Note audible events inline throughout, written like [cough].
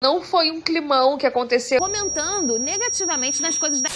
Não foi um climão que aconteceu. Comentando negativamente nas coisas da.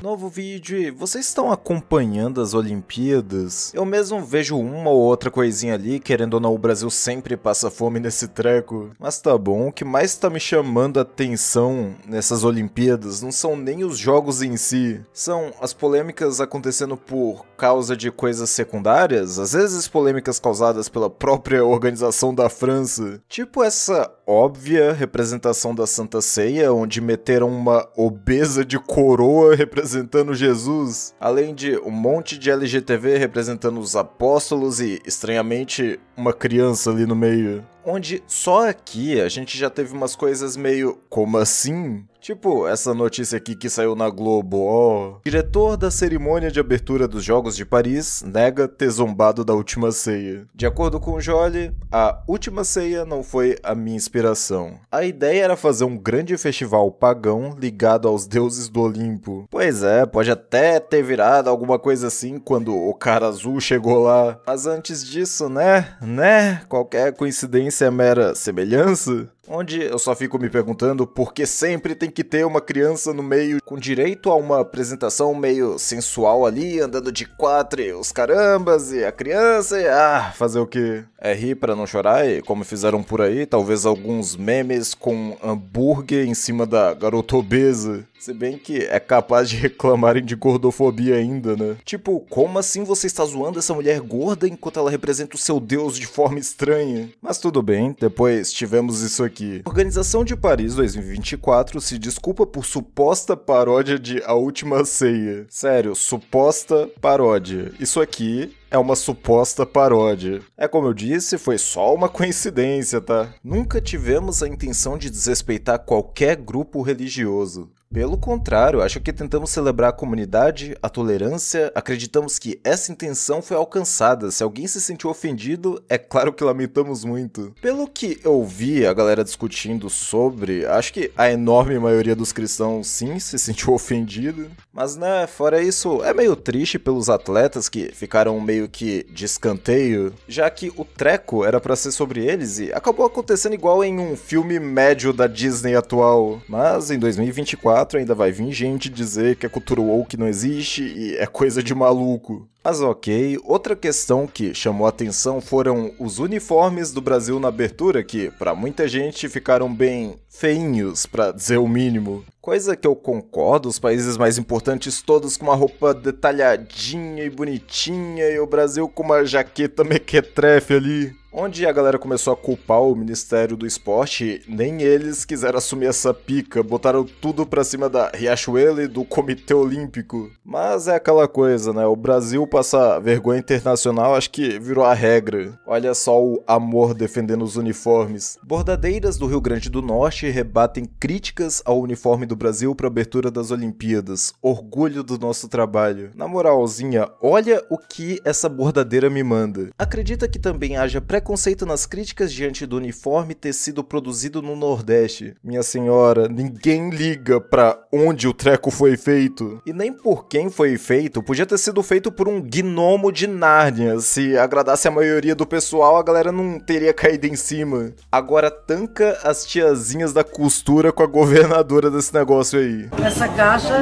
Novo vídeo vocês estão acompanhando as Olimpíadas? Eu mesmo vejo uma ou outra coisinha ali, querendo ou não, o Brasil sempre passa fome nesse treco. Mas tá bom, o que mais tá me chamando a atenção nessas Olimpíadas não são nem os jogos em si, são as polêmicas acontecendo por causa de coisas secundárias, às vezes polêmicas causadas pela própria [laughs] organização da França. Tipo essa óbvia representação da Santa Ceia, onde meteram uma obesa de coroa [laughs] representando Jesus, além de um monte de LGTV representando os apóstolos e, estranhamente, uma criança ali no meio onde só aqui a gente já teve umas coisas meio. Como assim? Tipo, essa notícia aqui que saiu na Globo, ó. Oh. Diretor da cerimônia de abertura dos Jogos de Paris nega ter zombado da última ceia. De acordo com Jolie, a última ceia não foi a minha inspiração. A ideia era fazer um grande festival pagão ligado aos deuses do Olimpo. Pois é, pode até ter virado alguma coisa assim quando o cara azul chegou lá. Mas antes disso, né? Né? Qualquer coincidência semera é mera semelhança? onde eu só fico me perguntando por que sempre tem que ter uma criança no meio com direito a uma apresentação meio sensual ali, andando de quatro e os carambas e a criança e ah, fazer o que? É rir para não chorar e como fizeram por aí, talvez alguns memes com hambúrguer em cima da garota obesa. Se bem que é capaz de reclamarem de gordofobia ainda, né? Tipo, como assim você está zoando essa mulher gorda enquanto ela representa o seu deus de forma estranha? Mas tudo bem, depois tivemos isso aqui aqui. A Organização de Paris 2024 se desculpa por suposta paródia de A Última Ceia. Sério, suposta paródia. Isso aqui é uma suposta paródia. É como eu disse, foi só uma coincidência, tá? Nunca tivemos a intenção de desrespeitar qualquer grupo religioso. Pelo contrário, acho que tentamos celebrar a comunidade, a tolerância, acreditamos que essa intenção foi alcançada. Se alguém se sentiu ofendido, é claro que lamentamos muito. Pelo que eu vi a galera discutindo sobre, acho que a enorme maioria dos cristãos sim se sentiu [laughs] ofendido. Mas né, fora isso, é meio triste pelos atletas que ficaram meio que de escanteio, já que o treco era para ser sobre eles e acabou acontecendo igual em um filme médio da Disney atual. Mas em 2024 ainda vai vir gente dizer que a é cultura woke não existe e é coisa de maluco. Mas ok, outra questão que chamou atenção foram os uniformes do Brasil na abertura, que para muita gente ficaram bem feinhos, para dizer o mínimo. Coisa que eu concordo, os países mais importantes todos com uma roupa detalhadinha e bonitinha, e o Brasil com uma jaqueta mequetrefe ali onde a galera começou a culpar o Ministério do Esporte, nem eles quiseram assumir essa pica, botaram tudo pra cima da Riachuelo e do Comitê Olímpico. Mas é aquela coisa, né? O Brasil passar vergonha internacional acho que virou a regra. Olha só o amor defendendo os uniformes. Bordadeiras do Rio Grande do Norte rebatem críticas ao uniforme do Brasil para abertura das Olimpíadas. Orgulho do nosso trabalho. Na moralzinha, olha o que essa bordadeira me manda. Acredita que também haja pré preconceito nas críticas diante do uniforme ter sido produzido no Nordeste. Minha senhora, ninguém liga pra onde o treco foi feito. E nem por quem foi feito, podia ter sido feito por um gnomo de Nárnia. Se agradasse a maioria do pessoal, a galera não teria caído em cima. Agora tanca as tiazinhas da costura com a governadora desse negócio aí. Essa caixa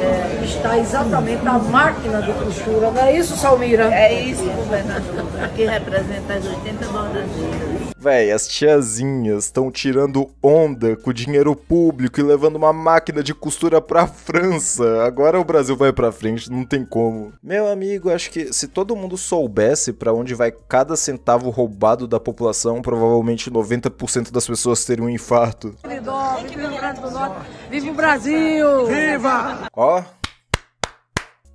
é está exatamente a máquina de costura, não é isso, Salmira? É isso, governador. Aqui representa as 80 bordadeiras. Véi, as tiazinhas estão tirando onda com dinheiro público e levando uma máquina de costura pra França. Agora o Brasil vai pra frente, não tem como. Meu amigo, acho que se todo mundo soubesse para onde vai cada centavo roubado da população, provavelmente 90% das pessoas teriam um infarto. Viva o Brasil! Viva! Ó,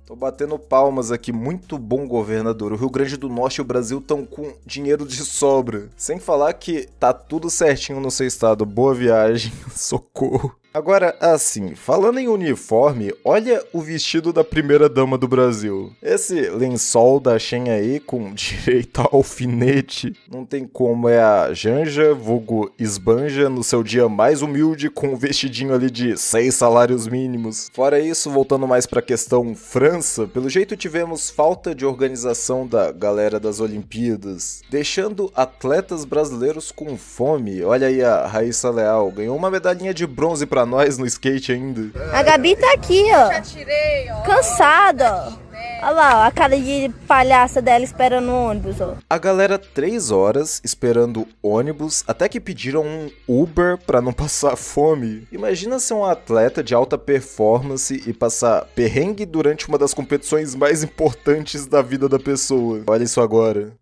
Tô batendo palmas aqui, muito bom governador. O Rio Grande do Norte e o Brasil estão com dinheiro de sobra. Sem falar que tá tudo certinho no seu estado. Boa viagem, [laughs] socorro. Agora, assim, falando em uniforme, olha o vestido da primeira dama do Brasil. Esse lençol da Shen aí com [laughs] direito a alfinete. Não tem como, é a Janja, vulgo esbanja, no seu dia mais humilde, com um vestidinho ali de seis salários mínimos. Fora isso, voltando mais pra questão França, pelo jeito tivemos falta de organização da galera das Olimpíadas, deixando atletas brasileiros com fome. Olha aí a Raíssa Leal, ganhou uma medalhinha de bronze pra nós no skate ainda. A Gabi tá aqui, ó. Já tirei, ó. Cansada, ó. Olha lá, ó, a cara de palhaça dela esperando o ônibus, ó. A galera, três horas esperando ônibus, até que pediram um Uber pra não [laughs] passar fome. Imagina ser um atleta de alta performance e passar perrengue durante uma das competições mais importantes da vida da pessoa. Olha isso agora.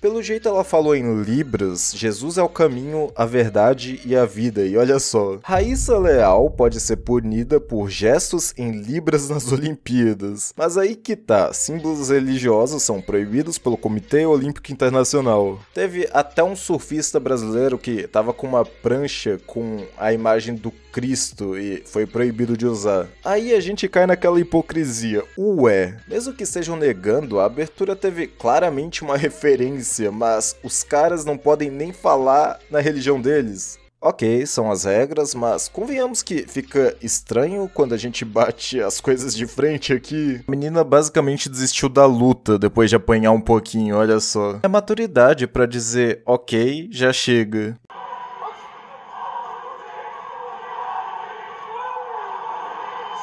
Pelo jeito ela falou em Libras, Jesus é o caminho, a verdade e a vida. E olha só, Raíssa Leal pode ser punida por gestos em Libras nas [laughs] Olimpíadas. Mas aí que tá, símbolos religiosos são proibidos pelo Comitê Olímpico Internacional. Teve até um surfista brasileiro que tava com uma prancha com a imagem do Cristo e foi proibido de usar. Aí a gente cai naquela hipocrisia. Ué, mesmo que estejam negando, a abertura teve claramente uma [laughs] referência polícia, mas os caras não podem nem falar na religião deles. Ok, são as regras, mas convenhamos que fica estranho quando a gente bate as coisas de frente aqui. A menina basicamente desistiu da luta depois de apanhar um pouquinho, olha só. É maturidade para dizer, ok, já chega.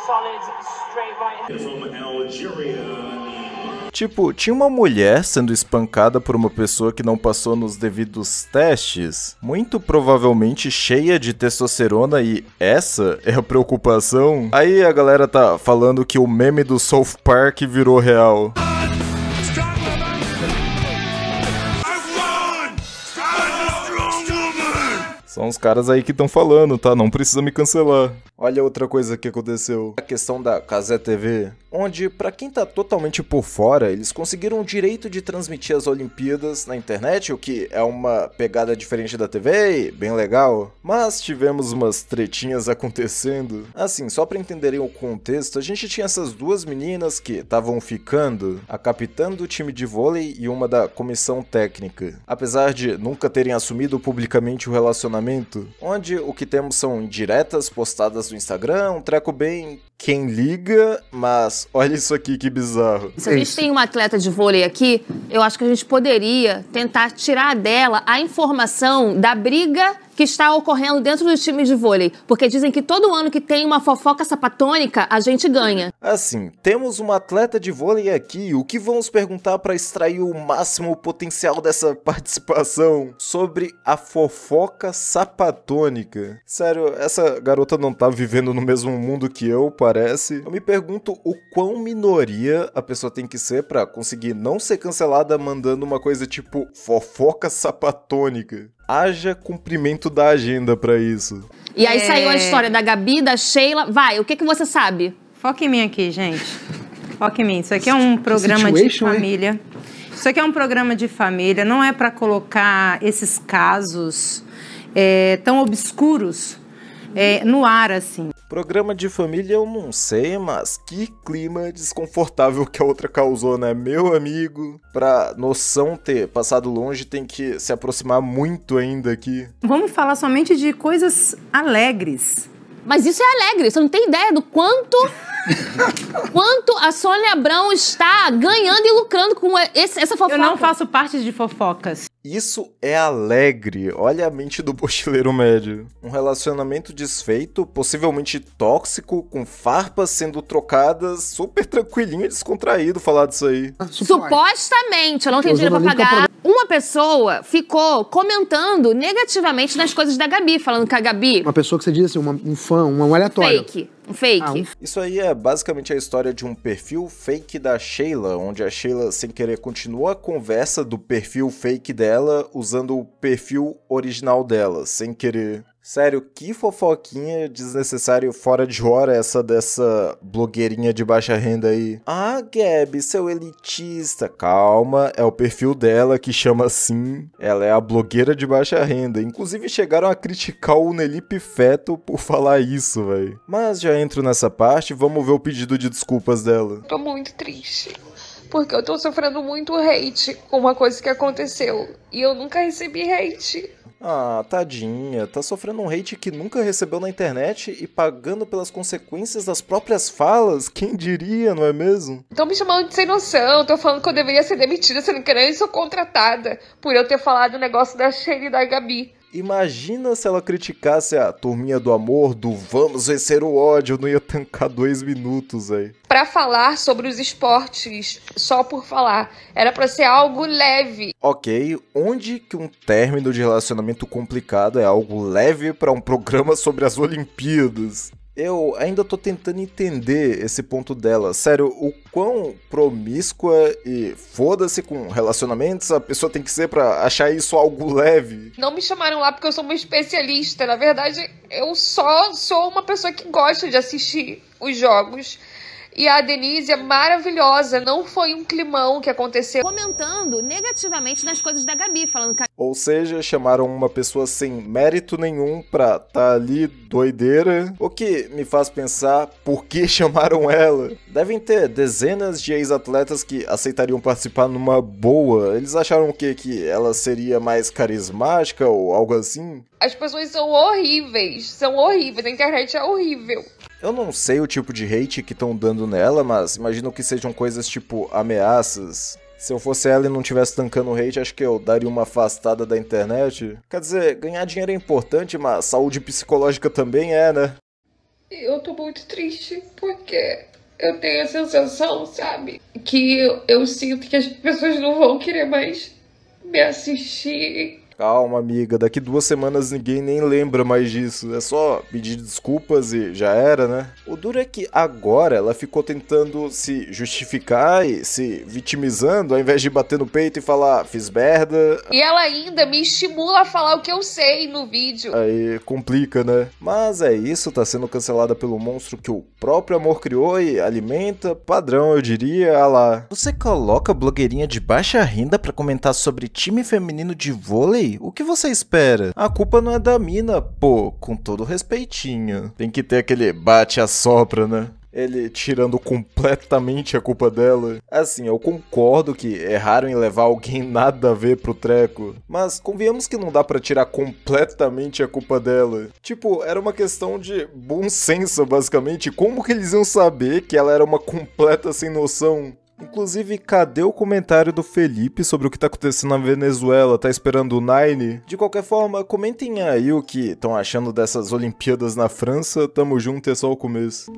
Solid, straight right. Tipo, tinha uma mulher sendo espancada por uma pessoa que não passou nos devidos testes, muito provavelmente cheia de testosterona e essa é a preocupação. Aí a galera tá falando que o meme do South Park virou real. São os caras aí que estão falando, tá? Não precisa me cancelar. Olha outra coisa que aconteceu. A questão da Casé TV, onde para quem tá totalmente por fora, eles conseguiram o direito de transmitir as Olimpíadas na internet, o que é uma pegada diferente da TV, bem legal. Mas tivemos umas tretinhas [laughs] acontecendo. Assim, só para entenderem o contexto, a gente tinha essas duas meninas que estavam ficando, a capitã do time de vôlei e uma da comissão técnica. Apesar de nunca terem assumido publicamente o relacionamento relacionamento, onde o que temos são diretas postadas no Instagram, um treco bem quem liga, mas olha isso aqui que bizarro. Se a gente tem uma atleta de vôlei aqui, eu acho que a gente poderia tentar tirar dela a informação da briga que está ocorrendo dentro dos times de vôlei? Porque dizem que todo ano que tem uma fofoca sapatônica, a gente ganha. Assim, temos uma atleta de vôlei aqui, o que vamos perguntar para extrair o máximo potencial dessa [laughs] participação sobre a fofoca sapatônica. Sério, essa garota não tá vivendo no mesmo mundo que eu, parece. Eu me pergunto o quão minoria a pessoa tem que ser para conseguir não ser cancelada mandando uma coisa tipo fofoca sapatônica haja cumprimento da agenda para isso. E aí é... saiu a é. história da Gabi, da Sheila. Vai, o que, que você sabe? Foque em mim aqui, gente. Foque em mim. Isso aqui é um programa de família. É? Isso aqui é um programa de família. Não é para colocar esses casos é, tão obscuros é, no ar, assim. Programa de família eu não sei, mas que clima desconfortável que a outra causou, né? Meu amigo, pra noção ter passado longe, tem que se aproximar muito ainda aqui. Vamos falar somente de coisas alegres. Mas isso é alegre, você não tem ideia do quanto [laughs] quanto a Sônia Abrão está ganhando e lucrando com esse, essa fofoca. Eu não faço parte de fofocas. Isso é alegre, olha a mente do bochileiro médio. Um relacionamento desfeito, possivelmente tóxico, com farpas sendo trocadas, super tranquilinho e descontraído falar disso aí. Ah, Supostamente, eu não tenho dinheiro pra pagar. Uma pessoa ficou comentando negativamente nas coisas da Gabi, falando que a Gabi. Uma pessoa que você diz assim, um fã, um aleatório. Fake. Um fake. Ah, um... Isso aí é basicamente a história de um perfil fake da Sheila, onde a Sheila, sem querer, continua a conversa do perfil fake dela usando o perfil original dela, sem querer. Sério, que fofoquinha desnecessário fora de hora essa dessa blogueirinha de baixa renda aí. Ah, Gabi, seu elitista. Calma, é o perfil dela que chama assim. Ela é a blogueira de baixa renda. Inclusive chegaram a criticar o Nelipe Feto por falar isso, velho. Mas já entro nessa parte, vamos ver o pedido de desculpas dela. Tô muito triste porque eu tô sofrendo muito hate com uma coisa que aconteceu. E eu nunca recebi hate. Ah, tadinha, tá sofrendo um hate que nunca recebeu na internet e pagando pelas consequências das próprias falas? Quem diria, não é mesmo? Estão me chamando de sem noção, tô falando que eu deveria ser demitida sendo que nem sou contratada por eu ter falado o negócio da Sheila e da Gabi. Imagina se ela criticasse a turminha do amor do vamos vencer o ódio, eu não ia tancar dois minutos aí. Para falar sobre os esportes, só por falar, era para ser algo leve. Ok, onde que um término de relacionamento complicado é algo leve para um programa sobre as Olimpíadas? Eu ainda tô tentando entender esse ponto dela. Sério, o quão promíscua e foda-se com relacionamentos a pessoa tem que ser para achar isso algo leve. Não me chamaram lá porque eu sou uma especialista. Na verdade, eu só sou uma pessoa que gosta de assistir os jogos e a Denise é maravilhosa, não foi um climão que aconteceu. Comentando negativamente nas coisas da Gabi, falando que. Ou seja, chamaram uma pessoa sem mérito nenhum pra tá ali doideira. O que me faz pensar por que [laughs] chamaram ela. Devem ter dezenas de ex-atletas que aceitariam participar numa boa. Eles acharam o quê? Que ela seria mais carismática ou algo assim? As pessoas são horríveis, são horríveis, a internet é horrível. Eu não sei o tipo de hate que estão dando nela, mas imagino que sejam coisas tipo ameaças. Se eu fosse ela e não tivesse tancando hate, acho que eu daria uma afastada da internet. Quer dizer, ganhar dinheiro é importante, mas saúde psicológica também é, né? Eu tô muito triste porque eu tenho a sensação, sabe? Que eu, eu sinto que as pessoas não vão querer mais me assistir Calma, amiga, daqui duas semanas ninguém nem lembra mais disso. É só pedir desculpas e já era, né? O duro é que agora ela ficou tentando se justificar e se vitimizando ao invés de bater no peito e falar, fiz merda. E ela ainda me estimula a falar o que eu sei no vídeo. Aí complica, né? Mas é isso, tá sendo cancelada pelo monstro que o próprio amor criou e alimenta. Padrão, eu diria, a lá. Você coloca blogueirinha de baixa renda para comentar sobre time feminino de vôlei? Ei, o que você espera? A culpa não é da mina, pô, com todo respeitinho. Tem que ter aquele bate sopra, né? ele tirando completamente a culpa dela. Assim, eu concordo que erraram em levar alguém nada a ver pro treco, mas convenhamos que não dá para tirar completamente a culpa dela. Tipo, era uma questão de bom senso, basicamente. Como que eles iam saber que ela era uma completa sem noção? Inclusive, cadê o comentário do Felipe sobre o que tá acontecendo na Venezuela? Tá esperando o Nine? De qualquer forma, comentem aí o que estão achando dessas Olimpíadas na França. Tamo junto, é só o começo.